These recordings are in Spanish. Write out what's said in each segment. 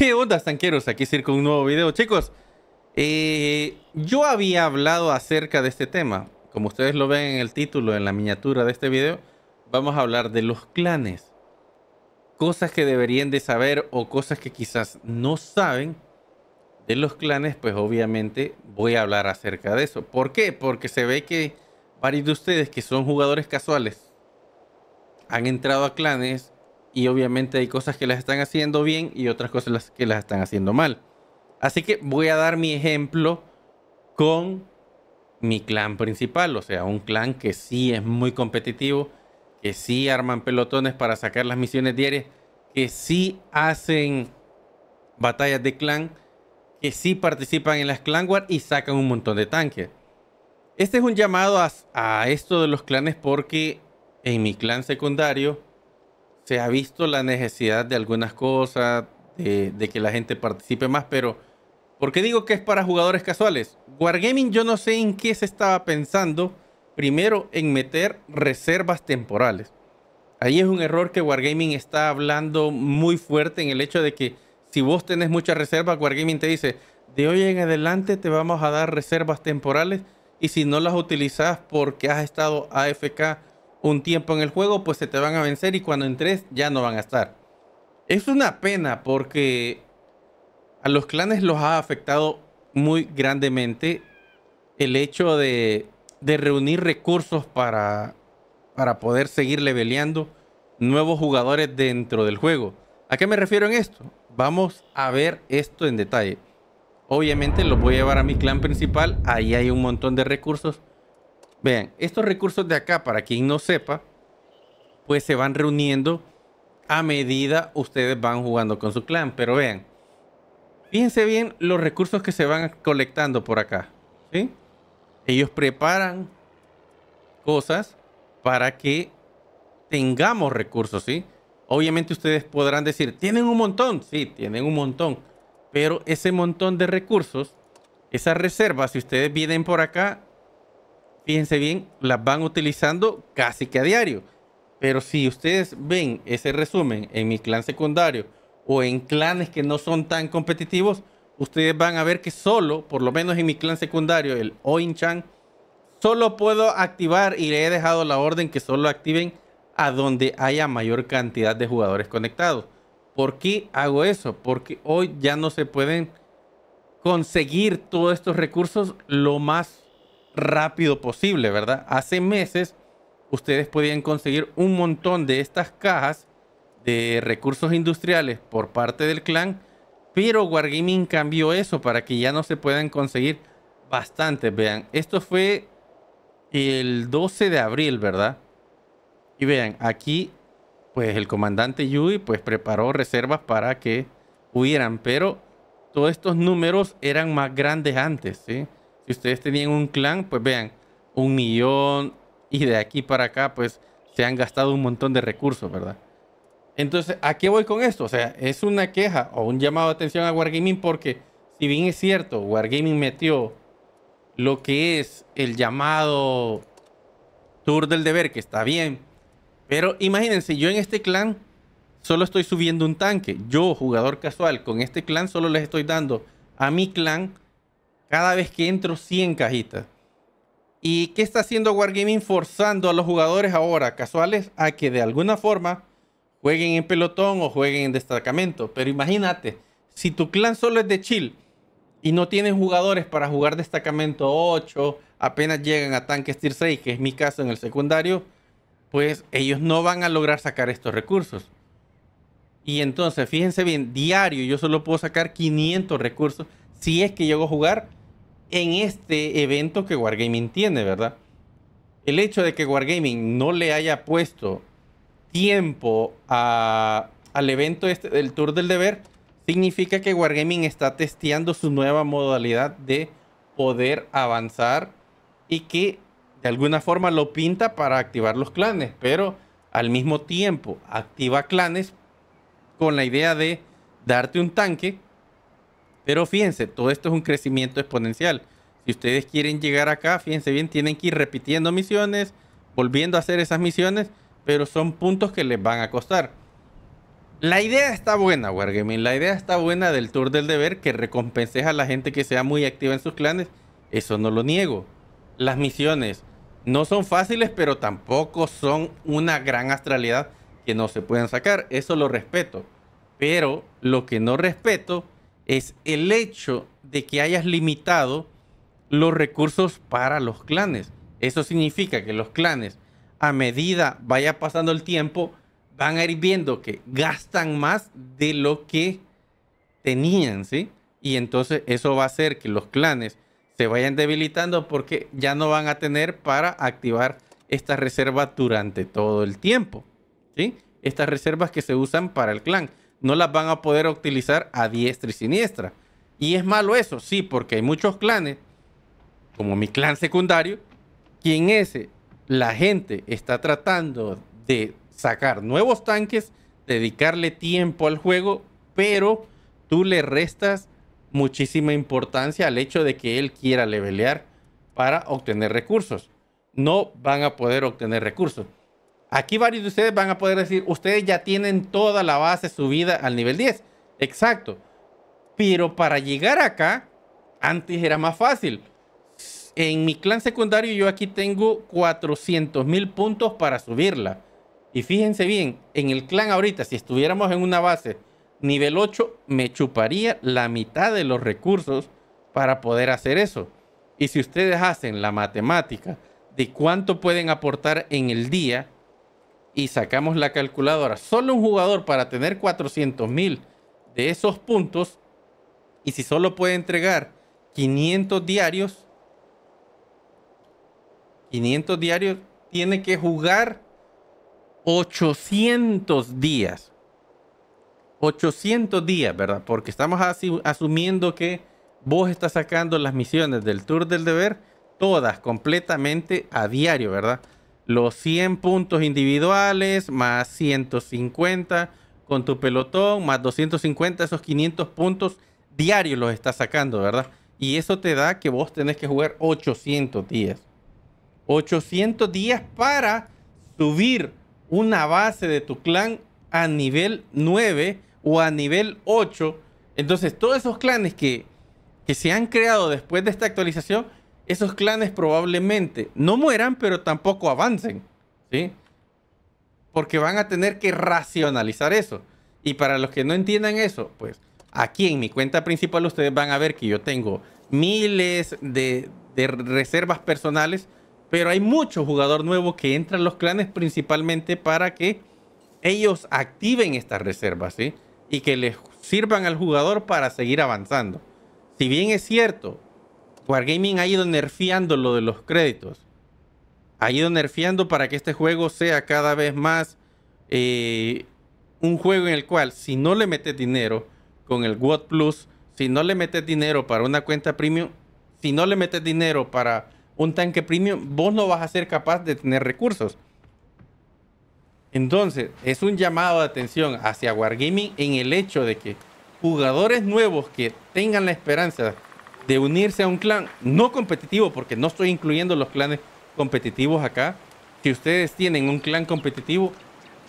¿Qué onda, tanqueros? Aquí Circo con un nuevo video. Chicos, eh, yo había hablado acerca de este tema. Como ustedes lo ven en el título, en la miniatura de este video, vamos a hablar de los clanes. Cosas que deberían de saber o cosas que quizás no saben de los clanes, pues obviamente voy a hablar acerca de eso. ¿Por qué? Porque se ve que varios de ustedes que son jugadores casuales han entrado a clanes y obviamente hay cosas que las están haciendo bien y otras cosas que las están haciendo mal. Así que voy a dar mi ejemplo con mi clan principal, o sea, un clan que sí es muy competitivo, que sí arman pelotones para sacar las misiones diarias, que sí hacen batallas de clan, que sí participan en las clan war y sacan un montón de tanques. Este es un llamado a, a esto de los clanes porque en mi clan secundario se ha visto la necesidad de algunas cosas, de, que la gente participe más, pero ¿por qué digo que es para jugadores casuales? Wargaming yo no sé en qué se estaba pensando, primero en meter reservas temporales. Ahí es un error que Wargaming está hablando muy fuerte en el hecho de que si vos tenés muchas reservas, Wargaming te dice, de hoy en adelante te vamos a dar reservas temporales y si no las utilizás porque has estado AFK un tiempo en el juego, pues se te van a vencer y cuando entres ya no van a estar. Es una pena porque a los clanes los ha afectado muy grandemente el hecho de, reunir recursos para, para poder seguir leveleando nuevos jugadores dentro del juego. ¿A qué me refiero en esto? Vamos a ver esto en detalle. Obviamente lo voy a llevar a mi clan principal, ahí hay un montón de recursos Vean, estos recursos de acá, para quien no sepa, pues se van reuniendo a medida ustedes van jugando con su clan. Pero vean, fíjense bien los recursos que se van colectando por acá. ¿sí? Ellos preparan cosas para que tengamos recursos, ¿sí? Obviamente ustedes podrán decir, tienen un montón, sí, tienen un montón, pero ese montón de recursos, esas reservas, si ustedes vienen por acá, fíjense bien, las van utilizando casi que a diario. Pero si ustedes ven ese resumen en mi clan secundario o en clanes que no son tan competitivos, ustedes van a ver que solo, por lo menos en mi clan secundario, el Oinchan, solo puedo activar y le he dejado la orden que solo activen a donde haya mayor cantidad de jugadores conectados. ¿Por qué hago eso? Porque hoy ya no se pueden conseguir todos estos recursos lo más rápido posible, ¿verdad? Hace meses ustedes podían conseguir un montón de estas cajas de recursos industriales por parte del clan, pero Wargaming cambió eso para que ya no se puedan conseguir bastantes. Vean, esto fue el 12 de abril, ¿verdad? Y vean, aquí pues el comandante Yui pues preparó reservas para que hubieran, pero todos estos números eran más grandes antes, ¿sí? Si ustedes tenían un clan, pues vean, un millón y de aquí para acá, pues se han gastado un montón de recursos, ¿verdad? Entonces, ¿a qué voy con esto? O sea, es una queja o un llamado de atención a Wargaming porque, si bien es cierto, Wargaming metió lo que es el llamado Tour del Deber, que está bien, pero imagínense, yo en este clan solo estoy subiendo un tanque. Yo, jugador casual, con este clan solo les estoy dando a mi clan cada vez que entro 100 cajitas. ¿Y qué está haciendo Wargaming forzando a los jugadores ahora casuales a que de alguna forma jueguen en pelotón o jueguen en destacamento? Pero imagínate, si tu clan solo es de chill y no tienen jugadores para jugar destacamento 8, apenas llegan a tanques tier 6, que es mi caso en el secundario, pues ellos no van a lograr sacar estos recursos. Y entonces, fíjense bien, diario yo solo puedo sacar 500 recursos si es que llego a jugar en este evento que Wargaming tiene, ¿verdad? El hecho de que Wargaming no le haya puesto tiempo al evento este, del Tour del Deber significa que Wargaming está testeando su nueva modalidad de poder avanzar y que de alguna forma lo pinta para activar los clanes, pero al mismo tiempo activa clanes con la idea de darte un tanque pero fíjense, todo esto es un crecimiento exponencial. Si ustedes quieren llegar acá, fíjense bien, tienen que ir repitiendo misiones, volviendo a hacer esas misiones, pero son puntos que les van a costar. La idea está buena, Wargaming. La idea está buena del Tour del Deber, que recompense a la gente que sea muy activa en sus clanes. Eso no lo niego. Las misiones no son fáciles, pero tampoco son una gran astralidad que no se puedan sacar. Eso lo respeto. Pero lo que no respeto es el hecho de que hayas limitado los recursos para los clanes. Eso significa que los clanes, a medida vaya pasando el tiempo, van a ir viendo que gastan más de lo que tenían, ¿sí? Y entonces eso va a hacer que los clanes se vayan debilitando porque ya no van a tener para activar estas reservas durante todo el tiempo, ¿sí? Estas reservas que se usan para el clan no las van a poder utilizar a diestra y siniestra. Y es malo eso, sí, porque hay muchos clanes, como mi clan secundario, quien ese, la gente está tratando de sacar nuevos tanques, dedicarle tiempo al juego, pero tú le restas muchísima importancia al hecho de que él quiera levelear para obtener recursos. No van a poder obtener recursos. Aquí varios de ustedes van a poder decir, ustedes ya tienen toda la base subida al nivel 10. Exacto. Pero para llegar acá, antes era más fácil. En mi clan secundario yo aquí tengo 400 mil puntos para subirla. Y fíjense bien, en el clan ahorita, si estuviéramos en una base nivel 8, me chuparía la mitad de los recursos para poder hacer eso. Y si ustedes hacen la matemática de cuánto pueden aportar en el día, y sacamos la calculadora, solo un jugador para tener 400 mil de esos puntos, y si solo puede entregar 500 diarios, 500 diarios, tiene que jugar 800 días. 800 días, ¿verdad? Porque estamos asumiendo que vos estás sacando las misiones del Tour del Deber, todas completamente a diario, ¿verdad? los 100 puntos individuales, más 150 con tu pelotón, más 250, esos 500 puntos diarios los estás sacando, ¿verdad? Y eso te da que vos tenés que jugar 800 días. 800 días para subir una base de tu clan a nivel 9 o a nivel 8. Entonces, todos esos clanes que, que se han creado después de esta actualización, esos clanes probablemente no mueran, pero tampoco avancen, ¿sí? Porque van a tener que racionalizar eso. Y para los que no entiendan eso, pues aquí en mi cuenta principal ustedes van a ver que yo tengo miles de, reservas personales, pero hay mucho jugador nuevo que entran a los clanes principalmente para que ellos activen estas reservas, ¿sí? Y que les sirvan al jugador para seguir avanzando. Si bien es cierto, Wargaming ha ido nerfeando lo de los créditos. Ha ido nerfeando para que este juego sea cada vez más eh, un juego en el cual si no le metes dinero con el WOT Plus, si no le metes dinero para una cuenta premium, si no le metes dinero para un tanque premium, vos no vas a ser capaz de tener recursos. Entonces, es un llamado de atención hacia Wargaming en el hecho de que jugadores nuevos que tengan la esperanza de unirse a un clan no competitivo, porque no estoy incluyendo los clanes competitivos acá. Si ustedes tienen un clan competitivo,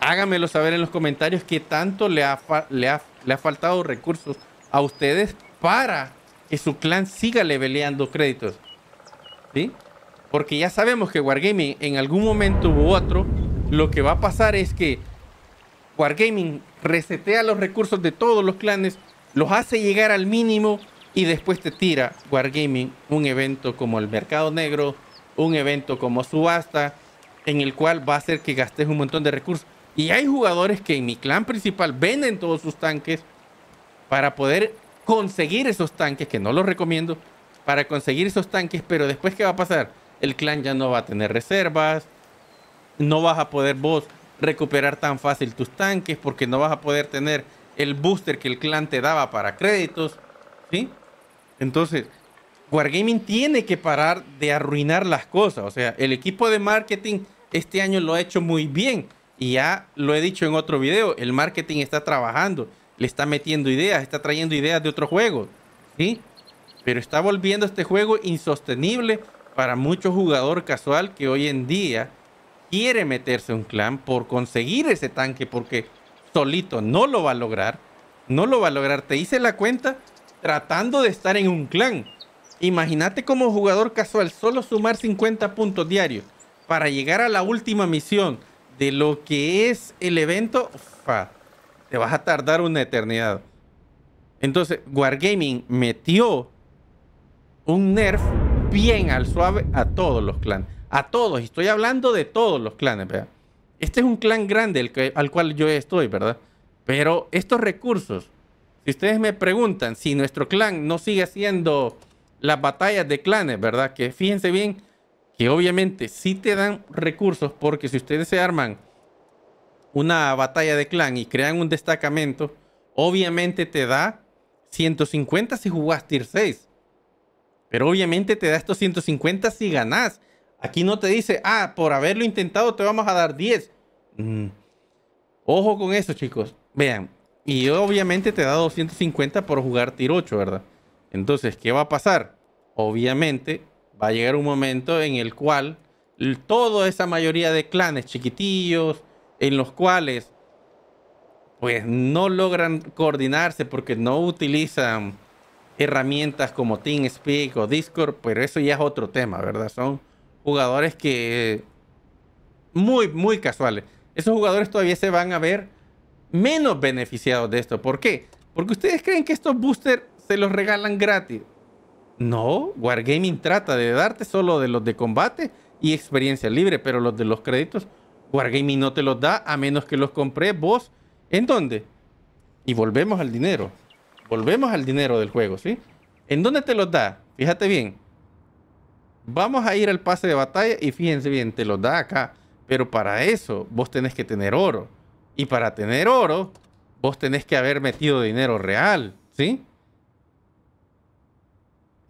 háganmelo saber en los comentarios qué tanto le ha, le ha, le ha faltado recursos a ustedes para que su clan siga leveleando créditos. ¿Sí? Porque ya sabemos que Wargaming en algún momento u otro, lo que va a pasar es que Wargaming resetea los recursos de todos los clanes, los hace llegar al mínimo y después te tira Wargaming un evento como el mercado negro, un evento como subasta, en el cual va a hacer que gastes un montón de recursos. Y hay jugadores que en mi clan principal venden todos sus tanques para poder conseguir esos tanques, que no los recomiendo, para conseguir esos tanques, pero después ¿qué va a pasar? El clan ya no va a tener reservas, no vas a poder vos recuperar tan fácil tus tanques porque no vas a poder tener el booster que el clan te daba para créditos, ¿sí? Entonces, Wargaming tiene que parar de arruinar las cosas. O sea, el equipo de marketing este año lo ha hecho muy bien. Y ya lo he dicho en otro video, el marketing está trabajando, le está metiendo ideas, está trayendo ideas de otro juego. ¿Sí? Pero está volviendo este juego insostenible para mucho jugador casual que hoy en día quiere meterse un clan por conseguir ese tanque porque solito no lo va a lograr. No lo va a lograr. Te hice la cuenta tratando de estar en un clan. Imagínate como jugador casual solo sumar 50 puntos diarios para llegar a la última misión de lo que es el evento. te vas a tardar una eternidad. Entonces, Wargaming metió un nerf bien al suave a todos los clanes. A todos, estoy hablando de todos los clanes, ¿verdad? Este es un clan grande al cual yo estoy, ¿verdad? Pero estos recursos si ustedes me preguntan si nuestro clan no sigue haciendo las batallas de clanes, ¿verdad? Que fíjense bien que obviamente sí te dan recursos porque si ustedes se arman una batalla de clan y crean un destacamento, obviamente te da 150 si jugaste tier 6. Pero obviamente te da estos 150 si ganás. Aquí no te dice, ah, por haberlo intentado te vamos a dar 10. Mm. Ojo con eso, chicos. Vean, y obviamente te da 250 por jugar Tirocho, ¿verdad? Entonces, ¿qué va a pasar? Obviamente va a llegar un momento en el cual toda esa mayoría de clanes chiquitillos, en los cuales pues no logran coordinarse porque no utilizan herramientas como TeamSpeak o Discord, pero eso ya es otro tema, ¿verdad? Son jugadores que muy, muy casuales. Esos jugadores todavía se van a ver menos beneficiados de esto. ¿Por qué? Porque ustedes creen que estos boosters se los regalan gratis. No, Wargaming trata de darte solo de los de combate y experiencia libre, pero los de los créditos, Wargaming no te los da a menos que los compres vos. ¿En dónde? Y volvemos al dinero. Volvemos al dinero del juego, ¿sí? ¿En dónde te los da? Fíjate bien. Vamos a ir al pase de batalla y fíjense bien, te los da acá. Pero para eso vos tenés que tener oro. Y para tener oro, vos tenés que haber metido dinero real, ¿sí?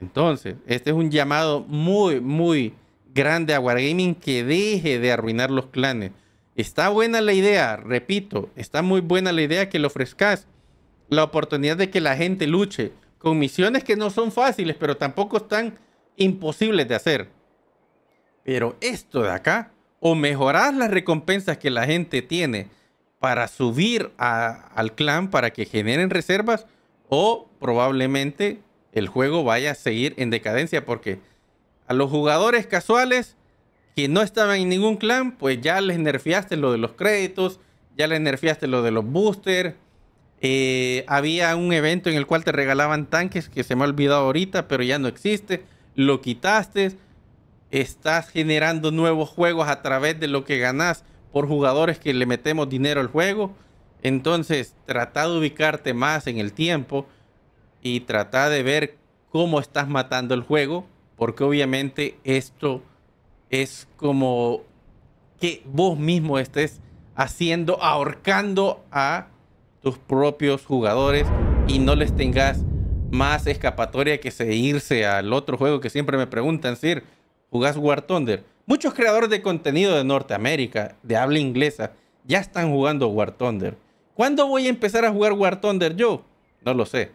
Entonces, este es un llamado muy, muy grande a Wargaming que deje de arruinar los clanes. Está buena la idea, repito, está muy buena la idea que le ofrezcas la oportunidad de que la gente luche con misiones que no son fáciles, pero tampoco están imposibles de hacer. Pero esto de acá, o mejorar las recompensas que la gente tiene para subir al clan para que generen reservas o probablemente el juego vaya a seguir en decadencia porque a los jugadores casuales que no estaban en ningún clan, pues ya les nerfeaste lo de los créditos, ya les nerfeaste lo de los boosters. Eh, había un evento en el cual te regalaban tanques que se me ha olvidado ahorita, pero ya no existe. Lo quitaste. Estás generando nuevos juegos a través de lo que ganas por jugadores que le metemos dinero al juego. Entonces, trata de ubicarte más en el tiempo y trata de ver cómo estás matando el juego, porque obviamente esto es como que vos mismo estés haciendo, ahorcando a tus propios jugadores y no les tengas más escapatoria que seguirse al otro juego que siempre me preguntan, Sir, ¿jugás War Thunder? muchos creadores de contenido de Norteamérica, de habla inglesa, ya están jugando War Thunder. ¿Cuándo voy a empezar a jugar War Thunder yo? No lo sé.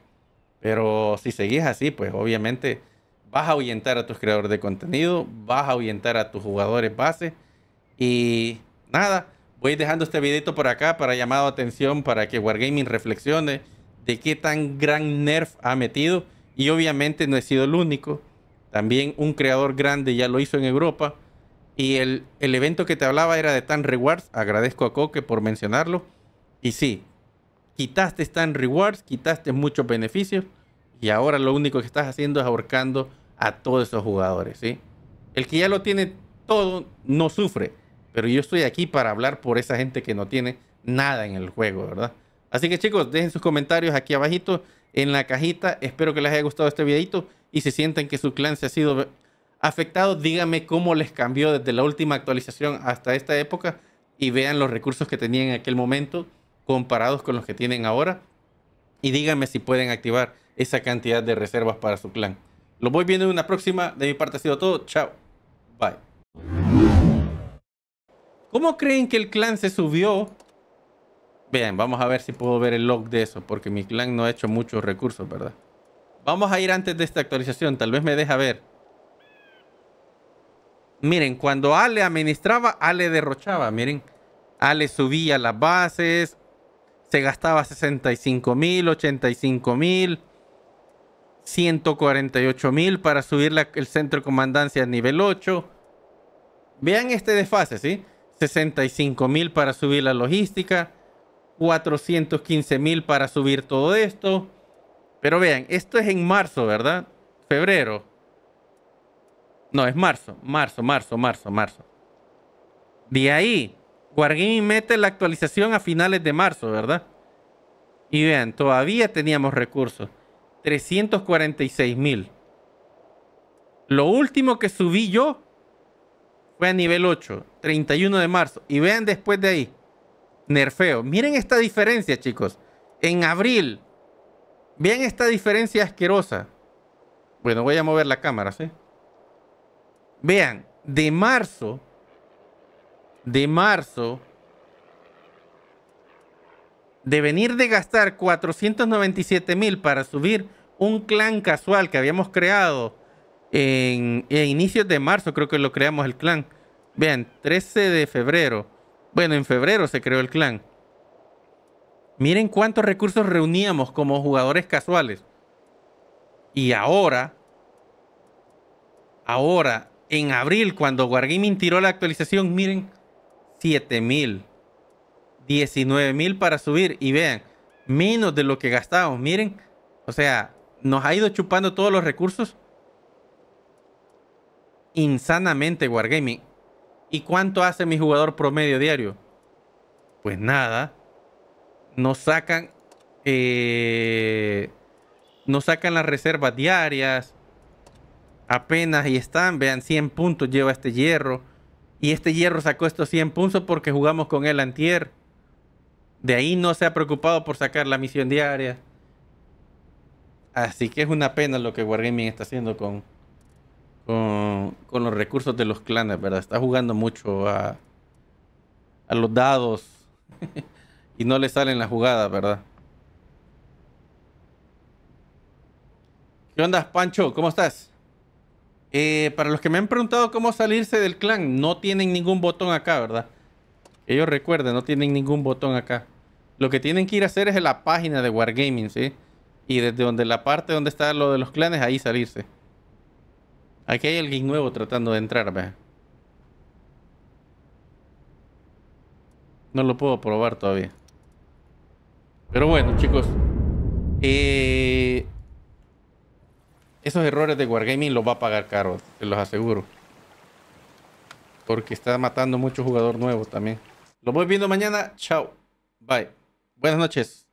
Pero si seguís así, pues obviamente vas a ahuyentar a tus creadores de contenido, vas a ahuyentar a tus jugadores base. Y nada, voy dejando este videito por acá para llamar la atención, para que Wargaming reflexione de qué tan gran nerf ha metido. Y obviamente no he sido el único. También un creador grande ya lo hizo en Europa. Y el, evento que te hablaba era de tan Rewards. Agradezco a Coque por mencionarlo. Y sí, quitaste tan Rewards, quitaste muchos beneficios. Y ahora lo único que estás haciendo es ahorcando a todos esos jugadores. ¿sí? El que ya lo tiene todo no sufre. Pero yo estoy aquí para hablar por esa gente que no tiene nada en el juego, ¿verdad? Así que chicos, dejen sus comentarios aquí abajito en la cajita. Espero que les haya gustado este videito y si sienten que su clan se ha sido afectados, díganme cómo les cambió desde la última actualización hasta esta época y vean los recursos que tenían en aquel momento comparados con los que tienen ahora y díganme si pueden activar esa cantidad de reservas para su clan. Lo voy viendo en una próxima. De mi parte ha sido todo. Chao. Bye. ¿Cómo creen que el clan se subió? Vean, vamos a ver si puedo ver el log de eso, porque mi clan no ha hecho muchos recursos, ¿verdad? Vamos a ir antes de esta actualización, tal vez me deja ver. Miren, cuando Ale administraba, Ale derrochaba. Miren, Ale subía las bases, se gastaba 65 mil, 85 mil, 148 mil para subir el centro de comandancia a nivel 8. Vean este desfase, ¿sí? 65 mil para subir la logística, 415 mil para subir todo esto. Pero vean, esto es en marzo, ¿verdad? Febrero. No, es marzo, marzo, marzo, marzo, marzo. De ahí, Wargaming mete la actualización a finales de marzo, ¿verdad? Y vean, todavía teníamos recursos. 346 mil. Lo último que subí yo fue a nivel 8, 31 de marzo. Y vean después de ahí, nerfeo. Miren esta diferencia, chicos. En abril, vean esta diferencia asquerosa. Bueno, voy a mover la cámara, ¿sí? Vean, de marzo, de marzo, de venir de gastar 497 mil para subir un clan casual que habíamos creado en, en, inicios de marzo, creo que lo creamos el clan. Vean, 13 de febrero. Bueno, en febrero se creó el clan. Miren cuántos recursos reuníamos como jugadores casuales. Y ahora, ahora, en abril, cuando Wargaming tiró la actualización, miren, 7000, 19000 para subir y vean, menos de lo que gastamos, miren, o sea, nos ha ido chupando todos los recursos insanamente Wargaming. ¿Y cuánto hace mi jugador promedio diario? Pues nada. Nos sacan. Eh, nos sacan las reservas diarias. Apenas y están, vean, 100 puntos lleva este hierro. Y este hierro sacó estos 100 puntos porque jugamos con él antier. De ahí no se ha preocupado por sacar la misión diaria. Así que es una pena lo que Wargaming está haciendo con, con, con, los recursos de los clanes, ¿verdad? Está jugando mucho a, a los dados y no le salen las jugadas, ¿verdad? ¿Qué onda, Pancho? ¿Cómo estás? Eh, para los que me han preguntado cómo salirse del clan, no tienen ningún botón acá, ¿verdad? Ellos recuerden, no tienen ningún botón acá. Lo que tienen que ir a hacer es a la página de Wargaming, ¿sí? Y desde donde la parte donde está lo de los clanes, ahí salirse. Aquí hay alguien nuevo tratando de entrar, ve. No lo puedo probar todavía. Pero bueno, chicos. Eh esos errores de Wargaming los va a pagar caro, te los aseguro. Porque está matando mucho jugador nuevo también. Lo voy viendo mañana. Chao. Bye. Buenas noches.